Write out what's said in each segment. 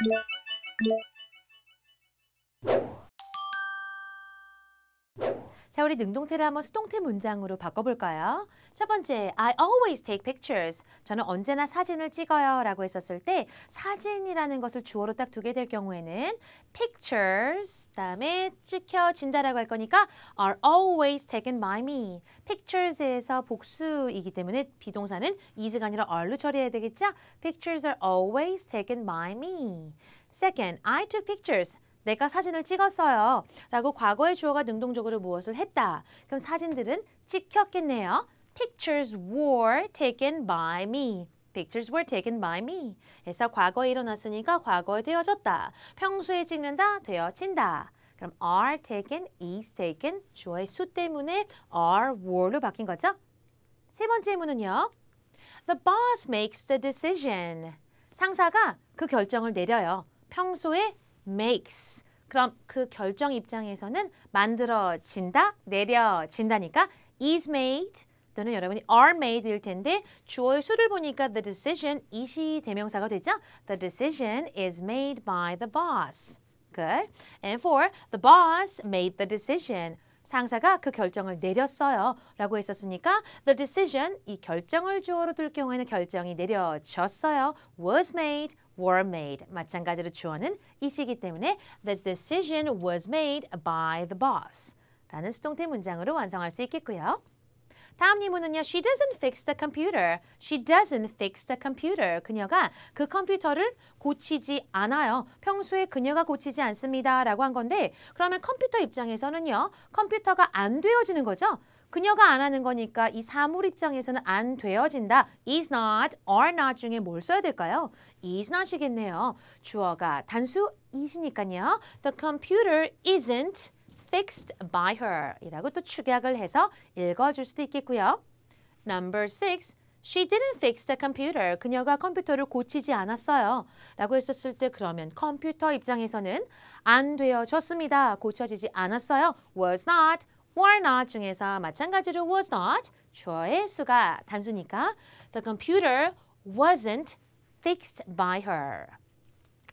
Thank you. 자, 우리 능동태를 한번 수동태 문장으로 바꿔볼까요? 첫 번째, I always take pictures. 저는 언제나 사진을 찍어요 라고 했었을 때 사진이라는 것을 주어로 딱 두게 될 경우에는 pictures, 다음에 찍혀진다라고 할 거니까 are always taken by me. pictures에서 복수이기 때문에 비동사는 is가 아니라 are로 처리해야 되겠죠? pictures are always taken by me. Second, I took pictures. 내가 사진을 찍었어요. 라고 과거의 주어가 능동적으로 무엇을 했다. 그럼 사진들은 찍혔겠네요. Pictures were taken by me. Pictures were taken by me. 그서 과거에 일어났으니까 과거에 되어졌다. 평소에 찍는다, 되어진다. 그럼 are taken, is taken, 주어의 수 때문에 are, were로 바뀐 거죠. 세 번째 문은요. The boss makes the decision. 상사가 그 결정을 내려요. 평소에 makes 그럼 그 결정 입장에서는 만들어진다, 내려진다니까 is made 또는 여러분이 are made일 텐데 주어의 수를 보니까 the decision 이 시 대명사가 되죠. The decision is made by the boss. Good. And for the boss made the decision. 상사가 그 결정을 내렸어요 라고 했었으니까 the decision 이 결정을 주어로 둘 경우에는 결정이 내려졌어요 was made were made. 마찬가지로 주어는 이시기 때문에 the decision was made by the boss. 라는 수동태 문장으로 완성할 수 있겠고요. 다음 예문은요. She doesn't fix the computer. She doesn't fix the computer. 그녀가 그 컴퓨터를 고치지 않아요. 평소에 그녀가 고치지 않습니다. 라고 한 건데 그러면 컴퓨터 입장에서는요. 컴퓨터가 안 되어지는 거죠. 그녀가 안 하는 거니까 이 사물 입장에서는 안 되어진다. is not, are not 중에 뭘 써야 될까요? is not이겠네요. 주어가 단수 이시니까요. The computer isn't fixed by her 이라고 또 축약을 해서 읽어줄 수도 있겠고요. Number six, She didn't fix the computer. 그녀가 컴퓨터를 고치지 않았어요. 라고 했었을 때 그러면 컴퓨터 입장에서는 안 되어졌습니다. 고쳐지지 않았어요. was not, w r not 중에서 마찬가지로 was not 주어의 수가 단수니까 the computer wasn't fixed by her.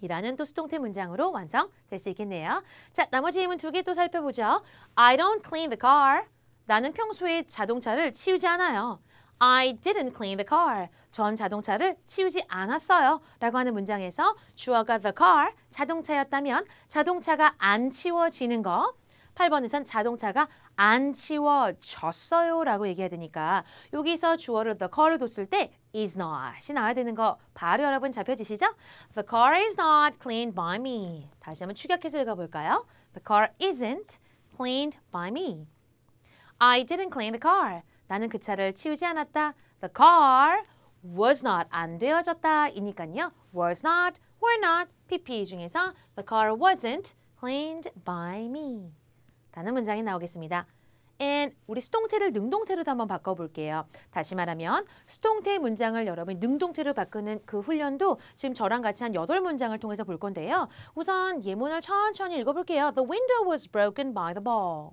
이라는 또 수동태 문장으로 완성될 수 있겠네요. 자, 나머지 힘은 두개 또 살펴보죠. I don't clean the car. 나는 평소에 자동차를 치우지 않아요. I didn't clean the car. 전 자동차를 치우지 않았어요. 라고 하는 문장에서 주어가 the car, 자동차였다면 자동차가 안 치워지는 거. 8번에선 자동차가 안 치워졌어요 라고 얘기해야 되니까 여기서 주어를 the car를 뒀을 때 is not이 나와야 되는 거 바로 여러분 잡혀지시죠? The car is not cleaned by me. 다시 한번 축약해서 읽어볼까요? The car isn't cleaned by me. I didn't clean the car. 나는 그 차를 치우지 않았다. The car was not 안 되어졌다 이니까요. was not, were not, pp 중에서 the car wasn't cleaned by me. 라는 문장이 나오겠습니다. and 우리 수동태를 능동태로 한번 바꿔볼게요. 다시 말하면 수동태의 문장을 여러분이 능동태로 바꾸는 그 훈련도 지금 저랑 같이 한여 문장을 통해서 볼 건데요. 우선 예문을 천천히 읽어볼게요. The window was broken by the ball.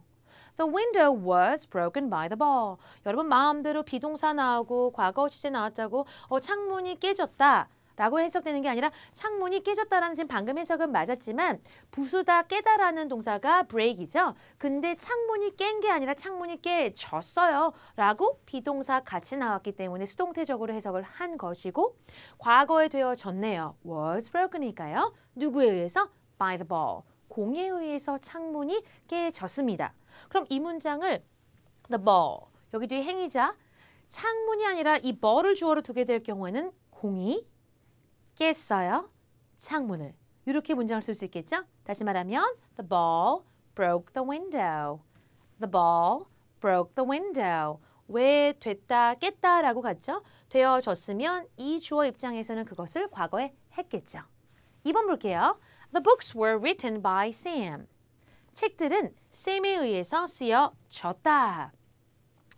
The window was broken by the ball. 여러분 마음대로 비동사 나오고 과거 시제 나왔다고 어, 창문이 깨졌다. 라고 해석되는 게 아니라 창문이 깨졌다라는 지금 방금 해석은 맞았지만 부수다 깨다라는 동사가 break이죠. 근데 창문이 깬 게 아니라 창문이 깨졌어요. 라고 비동사 같이 나왔기 때문에 수동태적으로 해석을 한 것이고 과거에 되어졌네요. was broken이니까요. 누구에 의해서? by the ball. 공에 의해서 창문이 깨졌습니다. 그럼 이 문장을 the ball, 여기 뒤에 행위자, 창문이 아니라 이 ball을 주어로 두게 될 경우에는 공이 깼어요. 창문을. 이렇게 문장을 쓸 수 있겠죠? 다시 말하면 The ball broke the window. The ball broke the window. 왜 됐다, 깼다라고 갔죠? 되어졌으면 이 주어 입장에서는 그것을 과거에 했겠죠. 2번 볼게요. The books were written by Sam. 책들은 쌤에 의해서 쓰여졌다.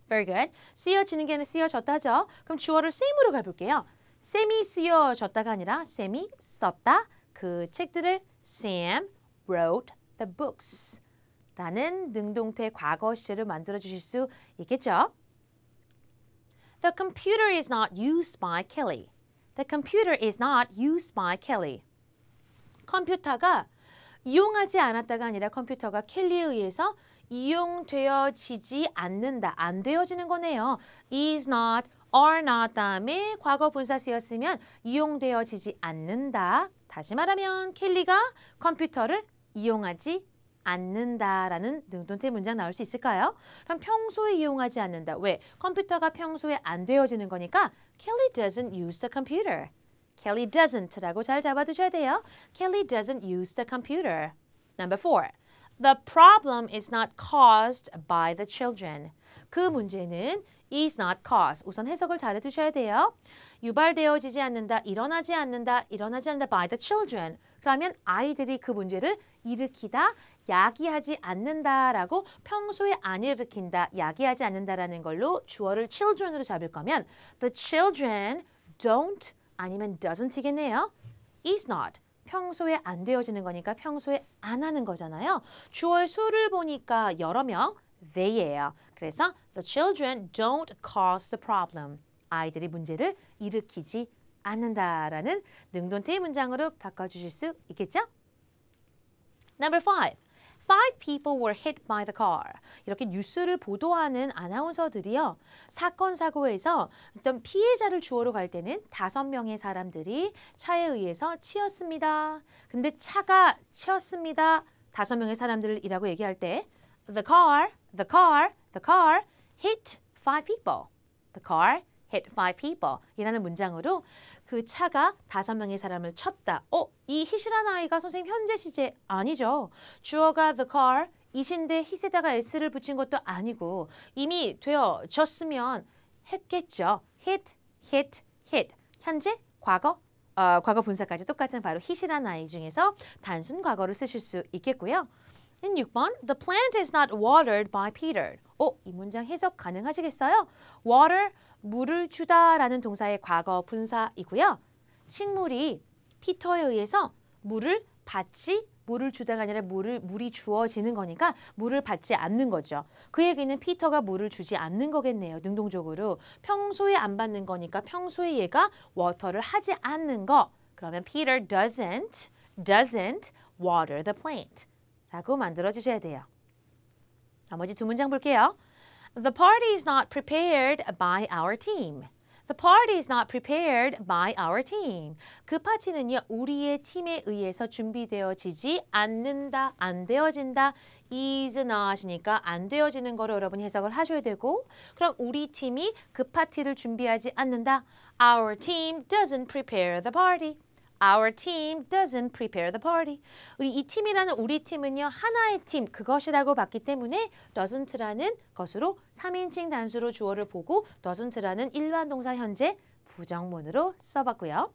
Very good. 쓰여지는 게는 쓰여졌다죠. 그럼 주어를 쌤으로 가볼게요. 쌤이 쓰여졌다가 아니라 쌤이 썼다 그 책들을 Sam wrote the books 라는 능동태 과거 시제를 만들어 주실 수 있겠죠? The computer is not used by Kelly. The computer is not used by Kelly. 컴퓨터가 이용하지 않았다가 아니라 컴퓨터가 켈리에 의해서 이용되어지지 않는다, 안 되어지는 거네요. is not are not 다음에 과거 분사시였으면 이용되어지지 않는다. 다시 말하면 켈리가 컴퓨터를 이용하지 않는다라는 능동태 문장 나올 수 있을까요? 그럼 평소에 이용하지 않는다. 왜? 컴퓨터가 평소에 안 되어지는 거니까 Kelly doesn't use the computer. Kelly doesn't라고 잘 잡아두셔야 돼요. Kelly doesn't use the computer. Number four. The problem is not caused by the children. 그 문제는 is not cause. 우선 해석을 잘해 두셔야 돼요. 유발되어지지 않는다, 일어나지 않는다, 일어나지 않는다 by the children. 그러면 아이들이 그 문제를 일으키다, 야기하지 않는다라고 평소에 안 일으킨다, 야기하지 않는다라는 걸로 주어를 children으로 잡을 거면 the children don't 아니면 doesn't이겠네요. is not. 평소에 안 되어지는 거니까 평소에 안 하는 거잖아요. 주어의 수를 보니까 여러 명 they예요. 그래서 the children don't cause the problem. 아이들이 문제를 일으키지 않는다라는 능동태 문장으로 바꿔주실 수 있겠죠? Number five. Five people were hit by the car. 이렇게 뉴스를 보도하는 아나운서들이요. 사건 사고에서 어떤 피해자를 주어로 갈 때는 다섯 명의 사람들이 차에 의해서 치였습니다. 근데 차가 치였습니다. 다섯 명의 사람들이라고 얘기할 때 the car The car, the car hit five people. The car hit five people 이라는 문장으로 그 차가 다섯 명의 사람을 쳤다. 어? 이 hit이란 아이가 선생님 현재 시제 아니죠. 주어가 the car, 이신데 hit에다가 s를 붙인 것도 아니고 이미 되어졌으면 했겠죠. hit, hit, hit. 현재, 과거, 어, 과거 분사까지 똑같은 바로 hit이란 아이 중에서 단순 과거를 쓰실 수 있겠고요. 는 음, 6번 The plant is not watered by Peter. 어, 이 문장 해석 가능하시겠어요? water, 물을 주다 라는 동사의 과거 분사이고요. 식물이 피터에 의해서 물을 받지 물을 주다가 아니라 물을, 물이 주어지는 거니까 물을 받지 않는 거죠. 그 얘기는 피터가 물을 주지 않는 거겠네요. 능동적으로. 평소에 안 받는 거니까 평소에 얘가 워터를 하지 않는 거. 그러면 Peter doesn't, doesn't water the plant. 라고 만들어주셔야 돼요. 나머지 두 문장 볼게요. The party is not prepared by our team. The party is not prepared by our team. 그 파티는요, 우리의 팀에 의해서 준비되어지지 않는다, 안 되어진다, is not이니까 안 되어지는 거를 여러분이 해석을 하셔야 되고 그럼 우리 팀이 그 파티를 준비하지 않는다. Our team doesn't prepare the party. Our team doesn't prepare the party. 우리 이 팀이라는 우리 팀은요. 하나의 팀, 그것이라고 봤기 때문에 doesn't라는 것으로 3인칭 단수로 주어를 보고 doesn't라는 일반 동사 현재 부정문으로 써봤고요.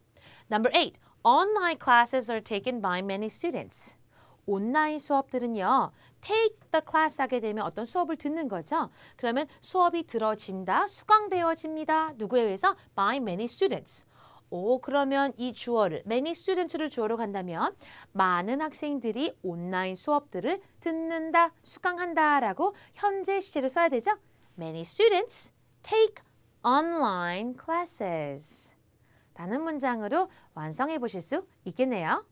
Number 8. Online classes are taken by many students. 온라인 수업들은요. take the class 하게 되면 어떤 수업을 듣는 거죠. 그러면 수업이 들어진다, 수강되어집니다. 누구에 의해서? by many students. 오, 그러면 이 주어를 many students를 주어로 간다면 많은 학생들이 온라인 수업들을 듣는다, 수강한다라고 현재 시제를 써야 되죠. Many students take online classes 라는 문장으로 완성해 보실 수 있겠네요.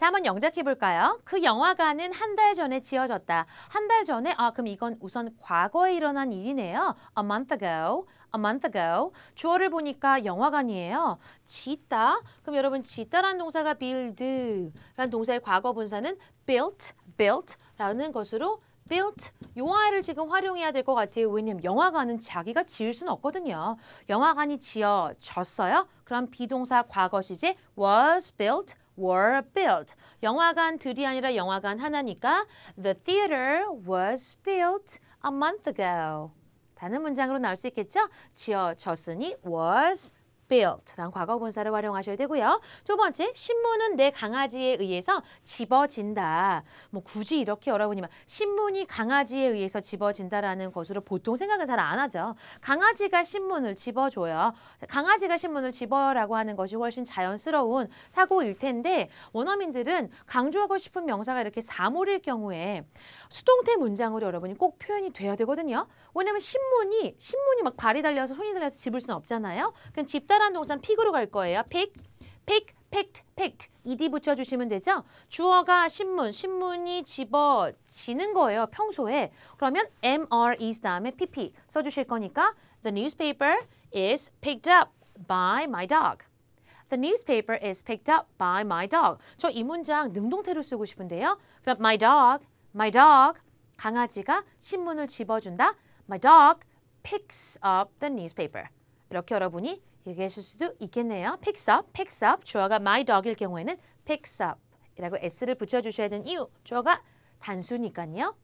자, 한번 영작해 볼까요? 그 영화관은 한 달 전에 지어졌다. 한 달 전에, 아, 그럼 이건 우선 과거에 일어난 일이네요. A month ago, a month ago. 주어를 보니까 영화관이에요. 짓다. 그럼 여러분, 짓다라는 동사가 build라는 동사의 과거 분사는 built, built라는 것으로 built 요아를 지금 활용해야 될 것 같아요. 왜냐면 영화관은 자기가 지을 수는 없거든요. 영화관이 지어졌어요. 그럼 비동사 과거 시제 was built were built. 영화관들이 아니라 영화관 하나니까 the theater was built a month ago. 다른 문장으로 나올 수 있겠죠? 지어졌으니 was built 과거 분사를 활용하셔야 되고요. 두 번째, 신문은 내 강아지에 의해서 집어진다. 뭐 굳이 이렇게 여러분이 막 신문이 강아지에 의해서 집어진다라는 것으로 보통 생각은 잘 안 하죠. 강아지가 신문을 집어줘요. 강아지가 신문을 집어라고 하는 것이 훨씬 자연스러운 사고일 텐데 원어민들은 강조하고 싶은 명사가 이렇게 사물일 경우에 수동태 문장으로 여러분이 꼭 표현이 돼야 되거든요. 왜냐하면 신문이 신문이 막 발이 달려서 손이 달려서 집을 수는 없잖아요. 그냥 집다 특별한 동사는 픽으로 갈 거예요. 픽, 픽, 팩트, 팩트. ed 붙여주시면 되죠. 주어가 신문, 신문이 집어지는 거예요. 평소에. 그러면 mr is 다음에 pp 써주실 거니까 The newspaper is picked up by my dog. The newspaper is picked up by my dog. 저 이 문장 능동태로 쓰고 싶은데요. 그럼 my dog, my dog. 강아지가 신문을 집어준다. My dog picks up the newspaper. 이렇게 여러분이 얘기하실 수도 있겠네요. picks up, picks up. 주어가 my dog일 경우에는 picks up이라고 s를 붙여주셔야 되는 이유. 주어가 단수니까요.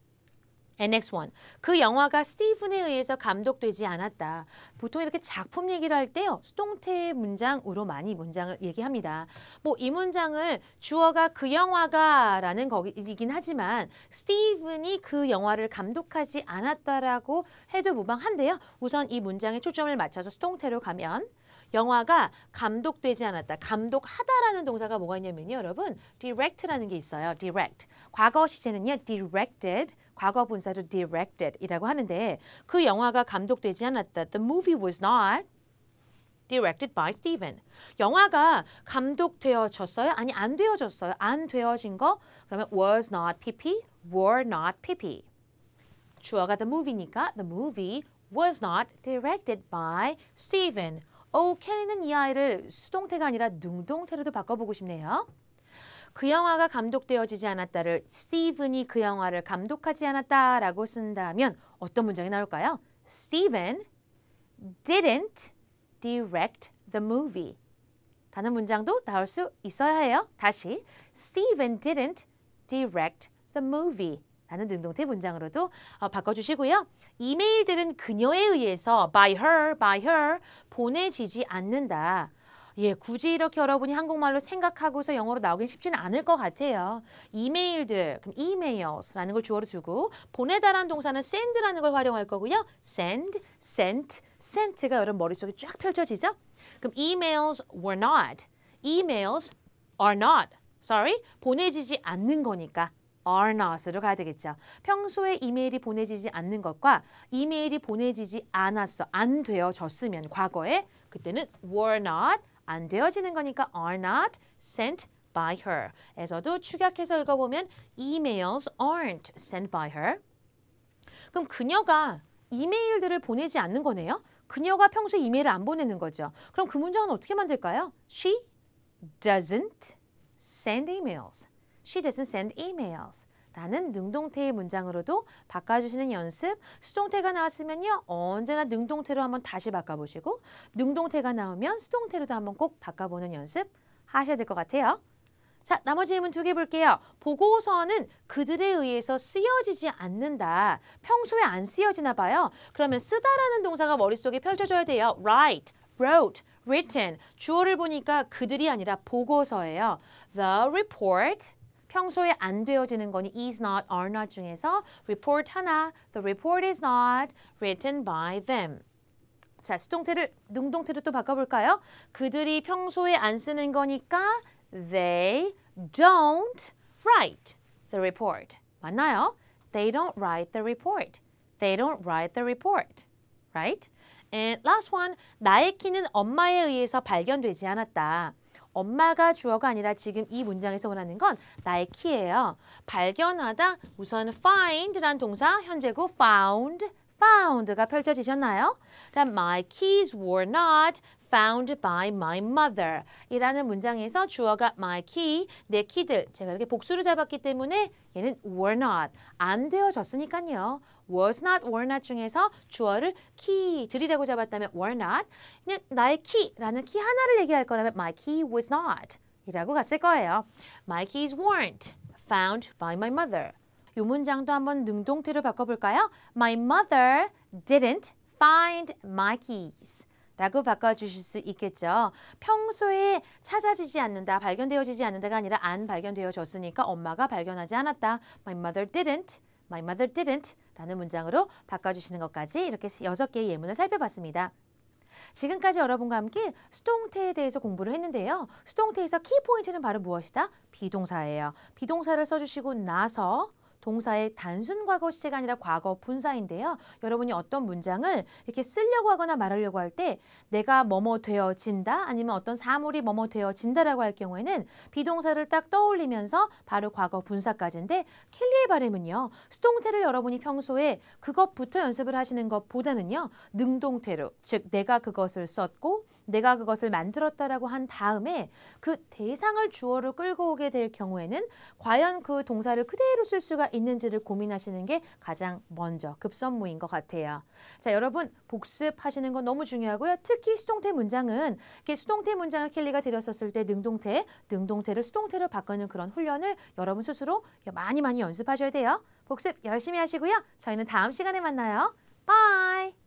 And next one. 그 영화가 스티븐에 의해서 감독되지 않았다. 보통 이렇게 작품 얘기를 할 때요. 수동태 문장으로 많이 문장을 얘기합니다. 뭐 이 문장을 주어가 그 영화가 라는 거이긴 하지만 스티븐이 그 영화를 감독하지 않았다라고 해도 무방한데요. 우선 이 문장에 초점을 맞춰서 수동태로 가면 영화가 감독되지 않았다. 감독하다라는 동사가 뭐가 있냐면요. 여러분 direct라는 게 있어요. direct. 과거 시제는요. directed. 과거 분사를 directed이라고 하는데 그 영화가 감독되지 않았다. The movie was not directed by Steven. 영화가 감독되어졌어요? 아니 안 되어졌어요. 안 되어진 거 그러면 was not pp, were not pp. 주어가 the movie니까 the movie was not directed by Steven. 오, 우 캐리는 이 아이를 수동태가 아니라 능동태로도 바꿔보고 싶네요. 그 영화가 감독되어지지 않았다를 스티븐이 그 영화를 감독하지 않았다라고 쓴다면 어떤 문장이 나올까요? s t e didn't direct the movie. 라는 문장도 나올 수 있어야 해요. 다시 s t e didn't direct the movie. 라는 능동태 문장으로도 어, 바꿔주시고요. 이메일들은 그녀에 의해서 by her, by her 보내지지 않는다. 예, 굳이 이렇게 여러분이 한국말로 생각하고서 영어로 나오긴 쉽지는 않을 것 같아요. 이메일들, 그럼 emails라는 걸 주어로 주고 보내다라는 동사는 send라는 걸 활용할 거고요. send, sent, sent가 여러분 머릿속에 쫙 펼쳐지죠? 그럼 emails were not, emails are not, sorry, 보내지지 않는 거니까 are not으로 가야 되겠죠. 평소에 이메일이 보내지지 않는 것과 이메일이 보내지지 않았어, 안 되어졌으면 과거에 그때는 were not, 안 되어지는 거니까 are not sent by her 에서도 축약해서 읽어보면 emails aren't sent by her 그럼 그녀가 이메일들을 보내지 않는 거네요? 그녀가 평소에 이메일을 안 보내는 거죠. 그럼 그 문장은 어떻게 만들까요? She doesn't send emails. She doesn't send emails. 라는 능동태의 문장으로도 바꿔주시는 연습 수동태가 나왔으면요 언제나 능동태로 한번 다시 바꿔보시고 능동태가 나오면 수동태로도 한번 꼭 바꿔보는 연습 하셔야 될 것 같아요. 자, 나머지 질문 두 개 볼게요. 보고서는 그들에 의해서 쓰여지지 않는다. 평소에 안 쓰여지나 봐요. 그러면 쓰다라는 동사가 머릿속에 펼쳐져야 돼요. write, wrote, written. 주어를 보니까 그들이 아니라 보고서예요. The report 평소에 안 되어지는 거니 is not, are not 중에서 report 하나, the report is not written by them. 자, 수동태를 능동태로 또 바꿔볼까요? 그들이 평소에 안 쓰는 거니까 they don't write the report. 맞나요? They don't write the report. They don't write the report. Right? And last one, 나의 키는 엄마에 의해서 발견되지 않았다. 엄마가 주어가 아니라 지금 이 문장에서 원하는 건 나의 키예요. 발견하다 우선 find란 동사 현재고 found found가 펼쳐지셨나요? t h my keys were not found by my mother 이라는 문장에서 주어가 my key, 내 키들 제가 이렇게 복수를 잡았기 때문에 얘는 were not, 안 되어졌으니까요. was not, were not 중에서 주어를 key, 들이대고 잡았다면 were not 그냥 나의 key라는 키 하나를 얘기할 거라면 my key was not 이라고 갔을 거예요. My keys weren't found by my mother 이 문장도 한번 능동태로 바꿔볼까요? My mother didn't find my keys 라고 바꿔주실 수 있겠죠. 평소에 찾아지지 않는다, 발견되어지지 않는다가 아니라 안 발견되어졌으니까 엄마가 발견하지 않았다. My mother didn't. My mother didn't. 라는 문장으로 바꿔주시는 것까지 이렇게 여섯 개의 예문을 살펴봤습니다. 지금까지 여러분과 함께 수동태에 대해서 공부를 했는데요. 수동태에서 키포인트는 바로 무엇이다? 비동사예요. 비동사를 써주시고 나서 동사의 단순 과거 시제가 아니라 과거 분사인데요. 여러분이 어떤 문장을 이렇게 쓰려고 하거나 말하려고 할 때 내가 뭐뭐 되어진다 아니면 어떤 사물이 뭐뭐 되어진다라고 할 경우에는 비동사를 딱 떠올리면서 바로 과거 분사까지인데 켈리의 발음은요. 수동태를 여러분이 평소에 그것부터 연습을 하시는 것보다는요. 능동태로 즉 내가 그것을 썼고 내가 그것을 만들었다라고 한 다음에 그 대상을 주어로 끌고 오게 될 경우에는 과연 그 동사를 그대로 쓸 수가 있는지를 고민하시는 게 가장 먼저 급선무인 것 같아요. 자, 여러분 복습하시는 건 너무 중요하고요. 특히 수동태 문장은 이렇게 수동태 문장을 켈리가 들렸었을때 능동태, 능동태를 수동태로 바꾸는 그런 훈련을 여러분 스스로 많이 많이 연습하셔야 돼요. 복습 열심히 하시고요. 저희는 다음 시간에 만나요. 바이!